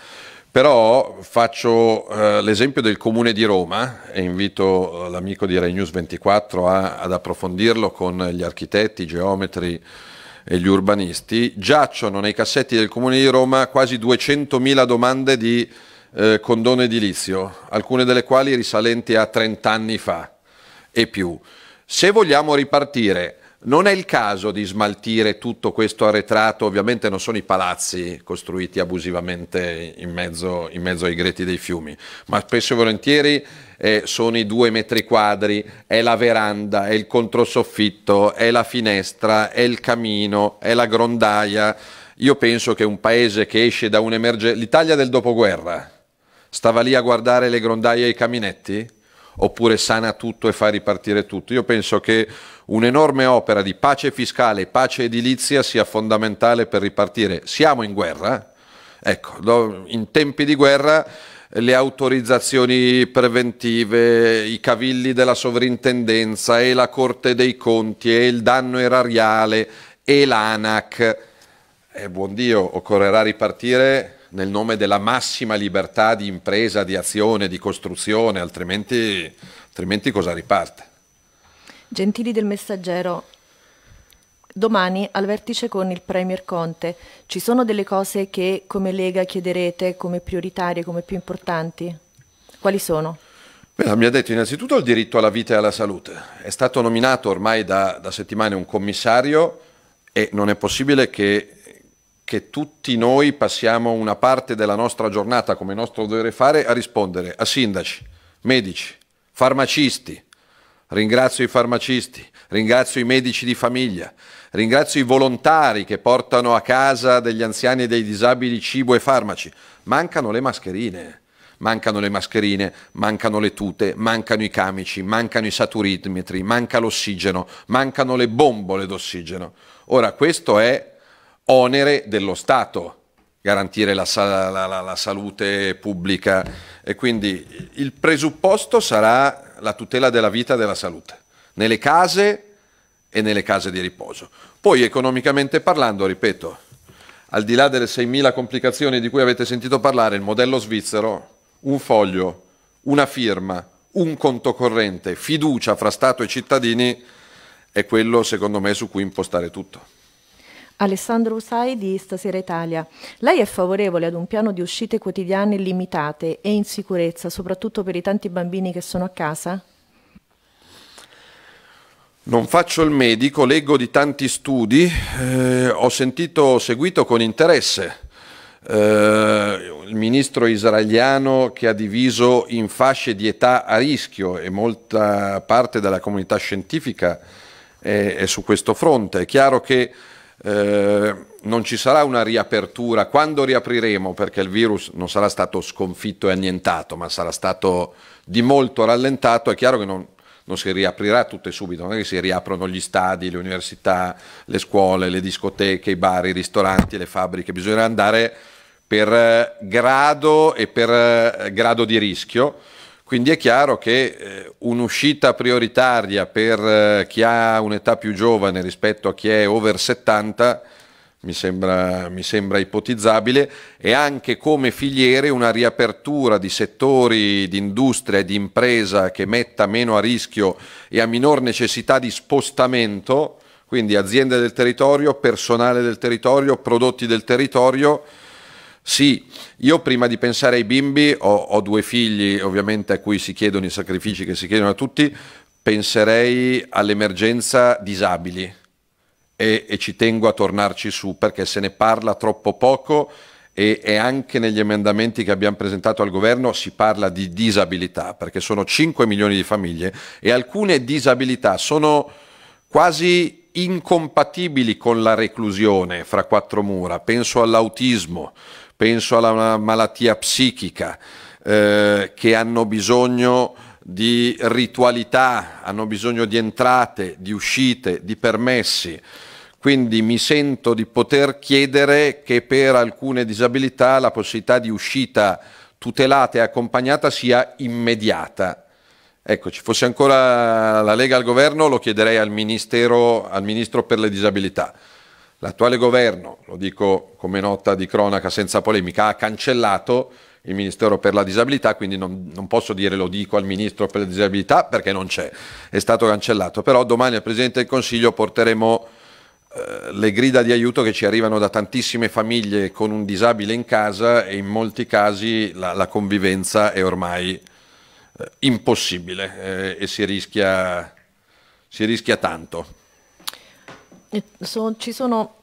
Però faccio eh, l'esempio del Comune di Roma e invito eh, l'amico di Rai News 24 a, ad approfondirlo con gli architetti, i geometri e gli urbanisti. Giacciono nei cassetti del Comune di Roma quasi 200.000 domande di eh, condono edilizio, alcune delle quali risalenti a 30 anni fa e più. Se vogliamo ripartire non è il caso di smaltire tutto questo arretrato, ovviamente non sono i palazzi costruiti abusivamente in mezzo, in mezzo ai greti dei fiumi, ma spesso e volentieri eh, sono i due metri quadri, è la veranda, è il controsoffitto, è la finestra, è il camino, è la grondaia. Io penso che un paese che esce da un'emergenza... L'Italia del dopoguerra stava lì a guardare le grondaie e i caminetti? oppure sana tutto e fa ripartire tutto. Io penso che un'enorme opera di pace fiscale e pace edilizia sia fondamentale per ripartire. Siamo in guerra, ecco, in tempi di guerra eh, le autorizzazioni preventive, i cavilli della sovrintendenza e la Corte dei Conti e il danno erariale e l'ANAC. Eh, buon Dio, occorrerà ripartire nel nome della massima libertà di impresa, di azione, di costruzione, altrimenti, altrimenti cosa riparte? Gentili del Messaggero, domani al vertice con il Premier Conte ci sono delle cose che come Lega chiederete come prioritarie, come più importanti? Quali sono? Beh, mi ha detto innanzitutto il diritto alla vita e alla salute. È stato nominato ormai da, da settimane un commissario e non è possibile che che tutti noi passiamo una parte della nostra giornata come nostro dovere fare a rispondere a sindaci, medici, farmacisti. Ringrazio i farmacisti, ringrazio i medici di famiglia, ringrazio i volontari che portano a casa degli anziani e dei disabili cibo e farmaci. Mancano le mascherine mancano le mascherine, mancano le tute, mancano i camici, mancano i saturitmetri, manca l'ossigeno, mancano le bombole d'ossigeno. Ora, questo è onere dello Stato garantire la, la, la, la, salute pubblica e quindi il presupposto sarà la tutela della vita e della salute nelle case e nelle case di riposo. Poi economicamente parlando, ripeto, al di là delle 6.000 complicazioni di cui avete sentito parlare, il modello svizzero, un foglio, una firma, un conto corrente, fiducia fra Stato e cittadini, è quello secondo me su cui impostare tutto. Alessandro Usai di Stasera Italia. Lei è favorevole ad un piano di uscite quotidiane limitate e in sicurezza, soprattutto per i tanti bambini che sono a casa? Non faccio il medico, leggo di tanti studi, eh, ho sentito, seguito con interesse eh, il ministro israeliano che ha diviso in fasce di età a rischio e molta parte della comunità scientifica è, è su questo fronte. È chiaro che eh, non ci sarà una riapertura, quando riapriremo, perché il virus non sarà stato sconfitto e annientato, ma sarà stato di molto rallentato, è chiaro che non, non si riaprirà tutto e subito, non è che si riaprono gli stadi, le università, le scuole, le discoteche, i bar, i ristoranti, le fabbriche, bisognerà andare per eh, grado e per eh, grado di rischio quindi è chiaro che eh, un'uscita prioritaria per eh, chi ha un'età più giovane rispetto a chi è over 70 mi sembra, mi sembra, ipotizzabile, e anche come filiere una riapertura di settori di industria e di impresa che metta meno a rischio e a minor necessità di spostamento, quindi aziende del territorio, personale del territorio, prodotti del territorio, sì, io prima di pensare ai bimbi ho, ho due figli ovviamente a cui si chiedono i sacrifici che si chiedono a tutti, penserei all'emergenza disabili e, e, ci tengo a tornarci su perché se ne parla troppo poco e, e, anche negli emendamenti che abbiamo presentato al governo si parla di disabilità perché sono 5 milioni di famiglie e alcune disabilità sono quasi incompatibili con la reclusione fra quattro mura, penso all'autismo, penso alla malattia psichica, eh, che hanno bisogno di ritualità, hanno bisogno di entrate, di uscite, di permessi. Quindi mi sento di poter chiedere che per alcune disabilità la possibilità di uscita tutelata e accompagnata sia immediata. Ecco, ci fosse ancora la Lega al governo, lo chiederei al, al Ministro per le disabilità. L'attuale governo, lo dico come nota di cronaca senza polemica, ha cancellato il Ministero per la Disabilità, quindi non, non, posso dire lo dico al Ministro per la Disabilità perché non c'è, è stato cancellato. Però domani al Presidente del Consiglio porteremo eh, le grida di aiuto che ci arrivano da tantissime famiglie con un disabile in casa e in molti casi la, la convivenza è ormai eh, impossibile eh, e si rischia, si rischia tanto. So, ci sono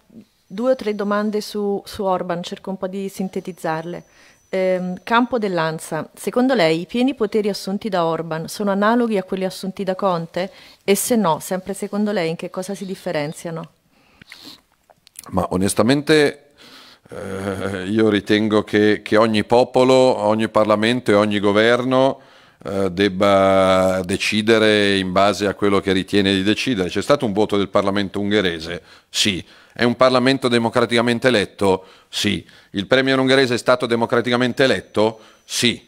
due o tre domande su, su Orban, cerco un po' di sintetizzarle. Eh, campo dell'Ansa, secondo lei i pieni poteri assunti da Orban sono analoghi a quelli assunti da Conte? E se no, sempre secondo lei, in che cosa si differenziano? Ma onestamente eh, io ritengo che, che ogni popolo, ogni Parlamento e ogni governo eh, debba decidere in base a quello che ritiene di decidere. C'è stato un voto del Parlamento ungherese? Sì. È un Parlamento democraticamente eletto? Sì. Il Premier ungherese è stato democraticamente eletto? Sì.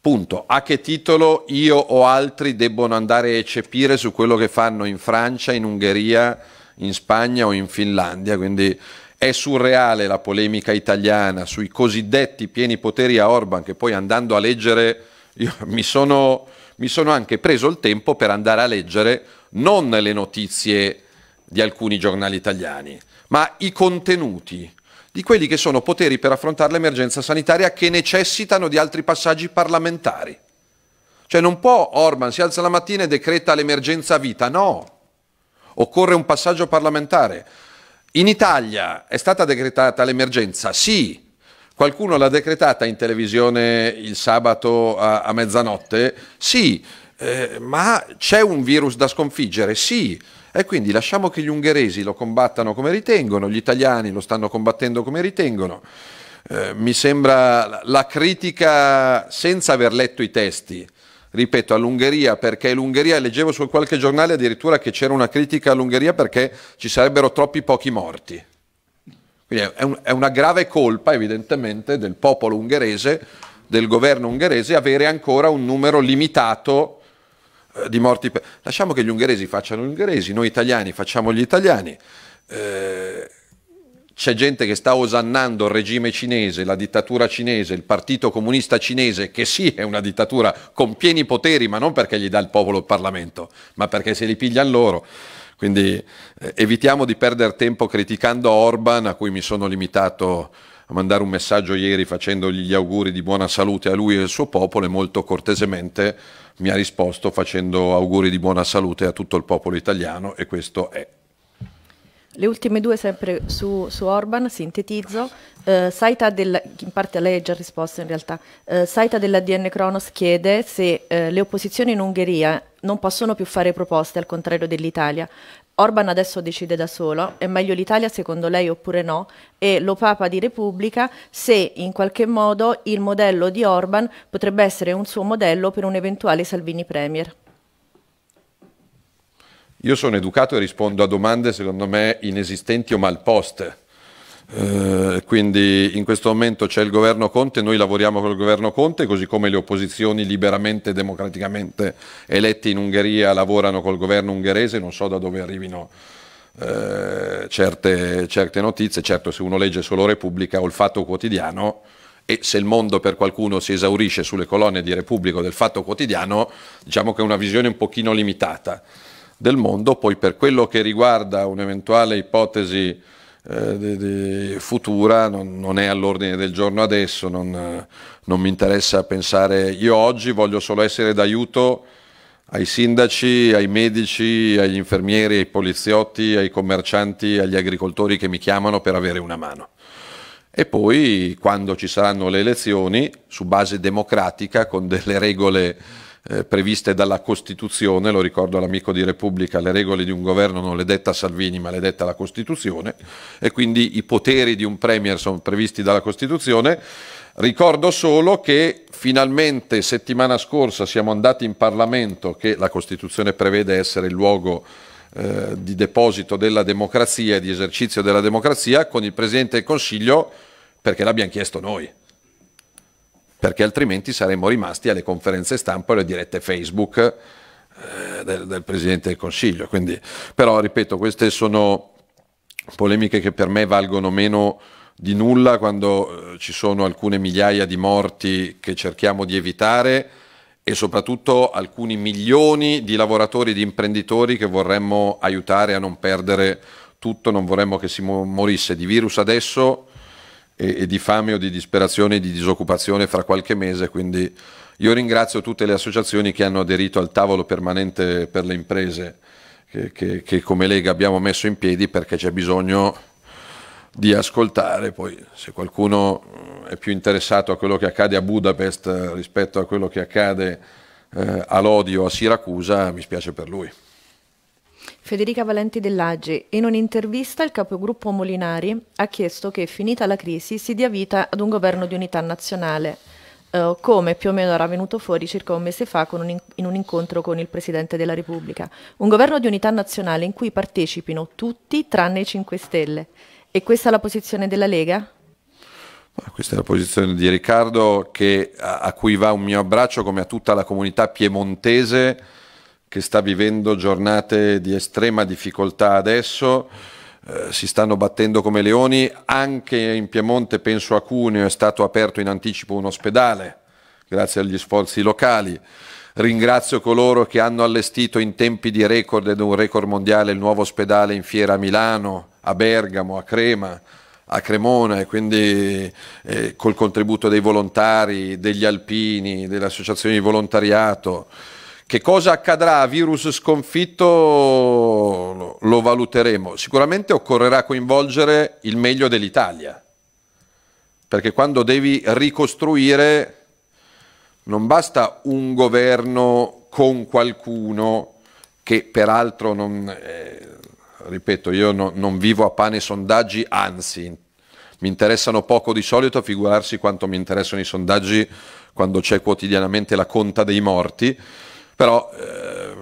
Punto. A che titolo io o altri debbono andare a eccepire su quello che fanno in Francia, in Ungheria, in Spagna o in Finlandia? Quindi è surreale la polemica italiana sui cosiddetti pieni poteri a Orban che poi andando a leggere io mi sono, mi sono anche preso il tempo per andare a leggere non le notizie di alcuni giornali italiani, ma i contenuti di quelli che sono poteri per affrontare l'emergenza sanitaria che necessitano di altri passaggi parlamentari. Cioè non può Orban si alza la mattina e decreta l'emergenza vita, no. Occorre un passaggio parlamentare. In Italia è stata decretata l'emergenza, sì, Qualcuno l'ha decretata in televisione il sabato a, a mezzanotte? Sì, eh, ma c'è un virus da sconfiggere? Sì. E quindi lasciamo che gli ungheresi lo combattano come ritengono, gli italiani lo stanno combattendo come ritengono. Eh, mi sembra la critica senza aver letto i testi, ripeto, all'Ungheria, perché l'Ungheria, leggevo su qualche giornale addirittura che c'era una critica all'Ungheria perché ci sarebbero troppi pochi morti. Quindi è, un, è una grave colpa evidentemente del popolo ungherese, del governo ungherese, avere ancora un numero limitato eh, di morti. Per... Lasciamo che gli ungheresi facciano gli ungheresi, noi italiani facciamo gli italiani. Eh, c'è gente che sta osannando il regime cinese, la dittatura cinese, il partito comunista cinese, che sì è una dittatura con pieni poteri, ma non perché gli dà il popolo il Parlamento, ma perché se li pigliano loro. Quindi eh, evitiamo di perdere tempo criticando Orban, a cui mi sono limitato a mandare un messaggio ieri facendogli gli auguri di buona salute a lui e al suo popolo e molto cortesemente mi ha risposto facendo auguri di buona salute a tutto il popolo italiano e questo è le ultime due sempre su, su Orban, sintetizzo. Eh, Saita del, in parte lei ha già risposto in realtà, eh, Saita dell'ADN Cronos chiede se eh, le opposizioni in Ungheria non possono più fare proposte al contrario dell'Italia. Orban adesso decide da solo, è meglio l'Italia secondo lei oppure no? E lo Papa di Repubblica se in qualche modo il modello di Orban potrebbe essere un suo modello per un eventuale Salvini Premier. Io sono educato e rispondo a domande secondo me inesistenti o malposte. Eh, quindi in questo momento c'è il governo Conte, noi lavoriamo col governo Conte, così come le opposizioni liberamente e democraticamente elette in Ungheria lavorano col governo ungherese, non so da dove arrivino eh, certe, certe notizie, certo se uno legge solo Repubblica o il Fatto Quotidiano, e se il mondo per qualcuno si esaurisce sulle colonne di Repubblica o del Fatto Quotidiano, diciamo che è una visione un pochino limitata del mondo, poi per quello che riguarda un'eventuale ipotesi eh, di, di futura non, non, è all'ordine del giorno adesso, non, non mi interessa pensare, io oggi voglio solo essere d'aiuto ai sindaci, ai medici, agli infermieri, ai poliziotti, ai commercianti, agli agricoltori che mi chiamano per avere una mano. E poi quando ci saranno le elezioni, su base democratica, con delle regole eh, previste dalla Costituzione, lo ricordo all'amico di Repubblica, le regole di un governo non le detta Salvini ma le detta la Costituzione e quindi i poteri di un Premier sono previsti dalla Costituzione. Ricordo solo che finalmente settimana scorsa siamo andati in Parlamento, che la Costituzione prevede essere il luogo eh, di deposito della democrazia e di esercizio della democrazia, con il Presidente del Consiglio perché l'abbiamo chiesto noi perché altrimenti saremmo rimasti alle conferenze stampa e alle dirette Facebook eh, del, del, Presidente del Consiglio. Quindi, però, ripeto, queste sono polemiche che per me valgono meno di nulla quando eh, ci sono alcune migliaia di morti che cerchiamo di evitare e soprattutto alcuni milioni di lavoratori e di imprenditori che vorremmo aiutare a non perdere tutto, non vorremmo che si morisse di virus adesso e, e di fame o di disperazione e di disoccupazione fra qualche mese, quindi io ringrazio tutte le associazioni che hanno aderito al tavolo permanente per le imprese che, che, che come Lega abbiamo messo in piedi perché c'è bisogno di ascoltare, poi se qualcuno è più interessato a quello che accade a Budapest rispetto a quello che accade eh, a Lodio, a Siracusa, mi spiace per lui. Federica Valenti dell'Aggi, in un'intervista il capogruppo Molinari ha chiesto che, finita la crisi, si dia vita ad un governo di unità nazionale, eh, come più o meno era venuto fuori circa un mese fa un in, in un incontro con il Presidente della Repubblica. Un governo di unità nazionale in cui partecipino tutti tranne i 5 Stelle. E questa è la posizione della Lega? Questa è la posizione di Riccardo che, a, a cui va un mio abbraccio come a tutta la comunità piemontese che sta vivendo giornate di estrema difficoltà adesso, eh, si stanno battendo come leoni, anche in Piemonte, penso a Cuneo, è stato aperto in anticipo un ospedale, grazie agli sforzi locali. Ringrazio coloro che hanno allestito in tempi di record ed un record mondiale il nuovo ospedale in fiera a Milano, a Bergamo, a Crema, a Cremona e quindi eh, col contributo dei volontari, degli alpini, delle associazioni di volontariato. Che cosa accadrà a virus sconfitto lo valuteremo. Sicuramente occorrerà coinvolgere il meglio dell'Italia, perché quando devi ricostruire non basta un governo con qualcuno che peraltro non, eh, ripeto, io no, non vivo a pane sondaggi, anzi mi interessano poco di solito, figurarsi quanto mi interessano i sondaggi quando c'è quotidianamente la conta dei morti. Però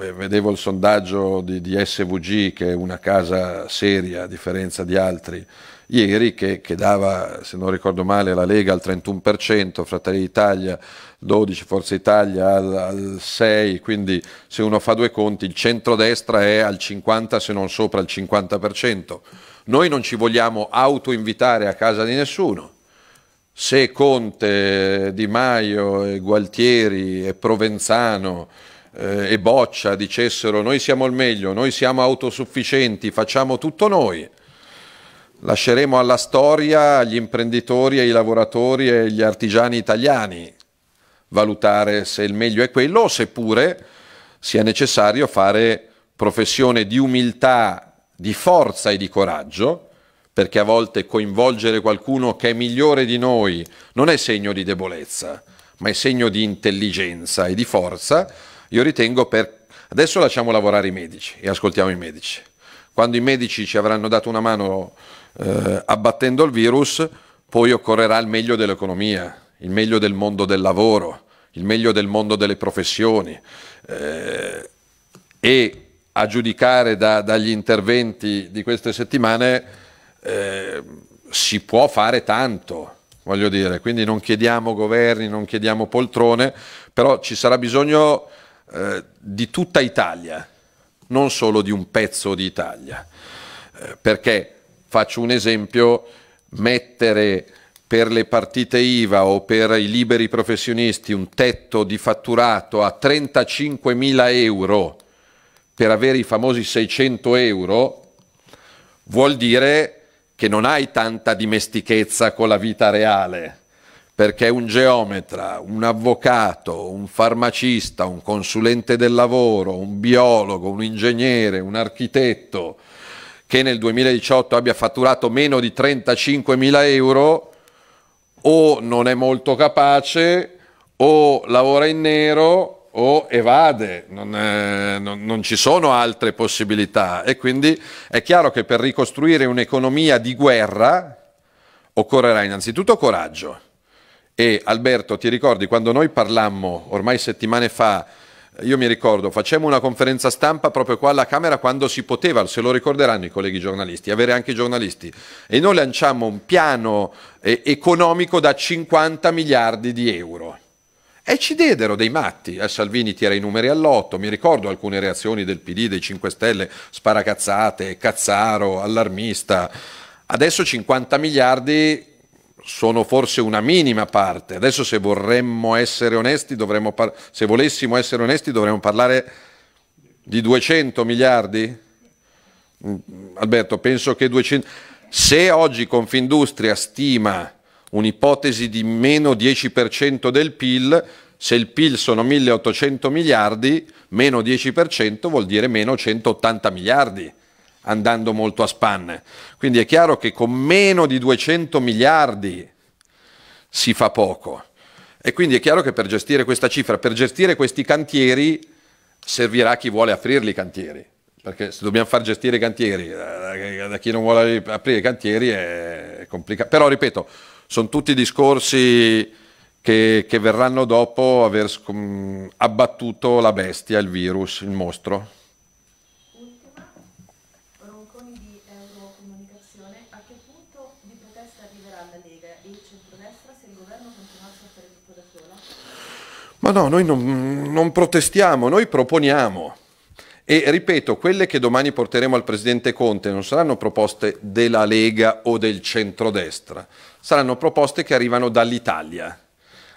eh, vedevo il sondaggio di, di, SVG, che è una casa seria a differenza di altri, ieri che, che dava, se non ricordo male, la Lega al 31%, Fratelli d'Italia 12, Forza Italia al, al 6, quindi se uno fa due conti il centrodestra è al 50 se non sopra il 50%. Noi non ci vogliamo autoinvitare a casa di nessuno. Se Conte, Di Maio, Gualtieri e Provenzano eh, e Boccia dicessero noi siamo il meglio, noi siamo autosufficienti, facciamo tutto noi, lasceremo alla storia gli imprenditori e i lavoratori e gli artigiani italiani valutare se il meglio è quello o seppure sia necessario fare professione di umiltà, di forza e di coraggio, perché a volte coinvolgere qualcuno che è migliore di noi non è segno di debolezza, ma è segno di intelligenza e di forza io ritengo per... Adesso lasciamo lavorare i medici e ascoltiamo i medici. Quando i medici ci avranno dato una mano eh, abbattendo il virus, poi occorrerà il meglio dell'economia, il meglio del mondo del lavoro, il meglio del mondo delle professioni. Eh, e a giudicare da, dagli interventi di queste settimane eh, si può fare tanto, voglio dire, quindi non chiediamo governi, non chiediamo poltrone, però ci sarà bisogno eh, di tutta Italia, non solo di un pezzo di Italia. Eh, perché, faccio un esempio, mettere per le partite IVA o per i liberi professionisti un tetto di fatturato a 35.000 euro per avere i famosi 600 euro vuol dire che non hai tanta dimestichezza con la vita reale perché un geometra, un avvocato, un farmacista, un consulente del lavoro, un biologo, un ingegnere, un architetto che nel 2018 abbia fatturato meno di 35.000 euro o non è molto capace o lavora in nero o evade, non, è, eh, non, non ci sono altre possibilità e quindi è chiaro che per ricostruire un'economia di guerra occorrerà innanzitutto coraggio e Alberto, ti ricordi quando noi parlammo ormai settimane fa, io mi ricordo, facemmo una conferenza stampa proprio qua alla Camera quando si poteva, se lo ricorderanno i colleghi giornalisti, avere anche i giornalisti, e noi lanciamo un piano eh, economico da 50 miliardi di euro. E ci diedero dei matti, a eh, Salvini tira i numeri all'otto, mi ricordo alcune reazioni del PD, dei 5 Stelle, sparacazzate, cazzaro, allarmista. Adesso 50 miliardi sono forse una minima parte. Adesso se vorremmo essere onesti, dovremmo se volessimo essere onesti, dovremmo parlare di 200 miliardi? Mm, Alberto, penso che 200... Se oggi Confindustria stima un'ipotesi di meno 10% del PIL, se il PIL sono 1800 miliardi, meno 10% vuol dire meno 180 miliardi andando molto a spanne. Quindi è chiaro che con meno di 200 miliardi si fa poco. E quindi è chiaro che per gestire questa cifra, per gestire questi cantieri, servirà chi vuole aprirli i cantieri. Perché se dobbiamo far gestire i cantieri da eh, chi non vuole aprire i cantieri è complicato. Però ripeto, sono tutti discorsi che, che verranno dopo aver abbattuto la bestia, il virus, il mostro. Ma no, noi non, non protestiamo, noi proponiamo. E ripeto, quelle che domani porteremo al Presidente Conte non saranno proposte della Lega o del centrodestra, saranno proposte che arrivano dall'Italia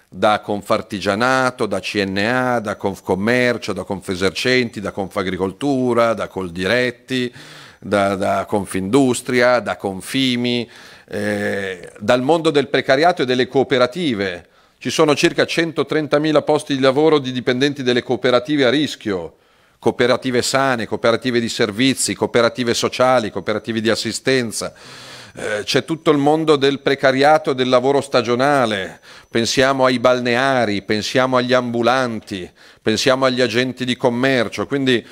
da Confartigianato, da CNA, da Confcommercio, da Confesercenti, da Confagricoltura, da Coldiretti, da, da Confindustria, da Confimi, eh, dal mondo del precariato e delle cooperative, ci sono circa 130.000 posti di lavoro di dipendenti delle cooperative a rischio, cooperative sane, cooperative di servizi, cooperative sociali, cooperative di assistenza. Eh, c'è tutto il mondo del precariato e del lavoro stagionale, pensiamo ai balneari, pensiamo agli ambulanti, pensiamo agli agenti di commercio, quindi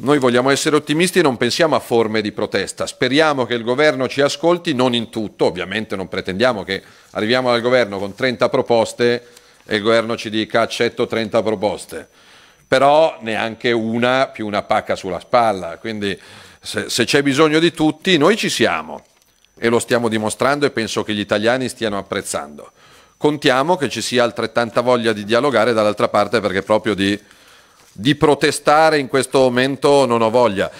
noi vogliamo essere ottimisti e non pensiamo a forme di protesta. Speriamo che il governo ci ascolti, non in tutto, ovviamente non pretendiamo che arriviamo al governo con 30 proposte e il governo ci dica accetto 30 proposte, però neanche una più una pacca sulla spalla. Quindi se, se c'è bisogno di tutti, noi ci siamo e lo stiamo dimostrando e penso che gli italiani stiano apprezzando. Contiamo che ci sia altrettanta voglia di dialogare dall'altra parte perché proprio di di protestare in questo momento non ho voglia.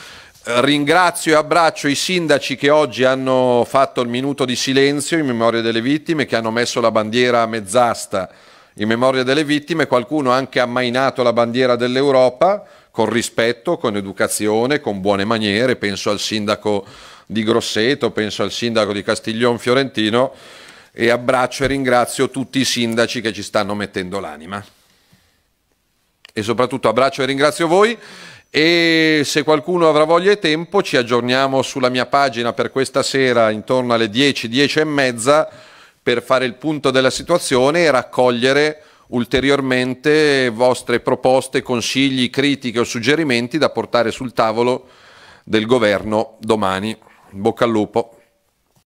Ringrazio e abbraccio i sindaci che oggi hanno fatto il minuto di silenzio in memoria delle vittime, che hanno messo la bandiera a mezz'asta in memoria delle vittime, qualcuno ha anche ammainato la bandiera dell'Europa con rispetto, con educazione, con buone maniere, penso al sindaco di Grosseto, penso al sindaco di Castiglion Fiorentino e abbraccio e ringrazio tutti i sindaci che ci stanno mettendo l'anima e soprattutto abbraccio e ringrazio voi e se qualcuno avrà voglia e tempo ci aggiorniamo sulla mia pagina per questa sera intorno alle 10, 10 e mezza per fare il punto della situazione e raccogliere ulteriormente vostre proposte, consigli, critiche o suggerimenti da portare sul tavolo del governo domani. Bocca al lupo.